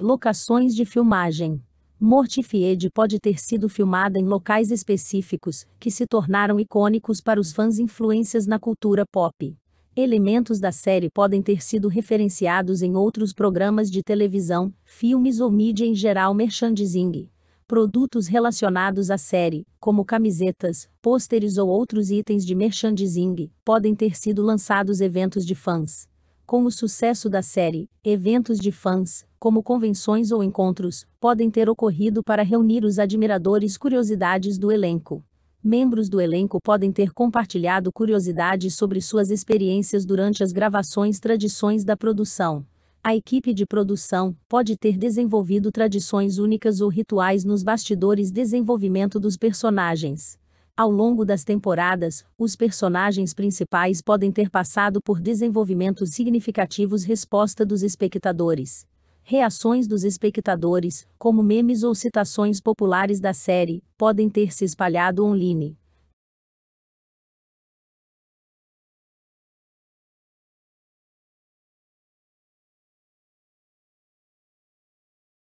Locações de filmagem. Mortified pode ter sido filmada em locais específicos, que se tornaram icônicos para os fãs influências na cultura pop. Elementos da série podem ter sido referenciados em outros programas de televisão, filmes ou mídia em geral merchandising. Produtos relacionados à série, como camisetas, pôsteres ou outros itens de merchandising, podem ter sido lançados eventos de fãs. Com o sucesso da série, eventos de fãs, como convenções ou encontros, podem ter ocorrido para reunir os admiradores curiosidades do elenco. Membros do elenco podem ter compartilhado curiosidades sobre suas experiências durante as gravações tradições da produção. A equipe de produção pode ter desenvolvido tradições únicas ou rituais nos bastidores desenvolvimento dos personagens. Ao longo das temporadas, os personagens principais podem ter passado por desenvolvimentos significativos resposta dos espectadores. Reações dos espectadores, como memes ou citações populares da série, podem ter se espalhado online.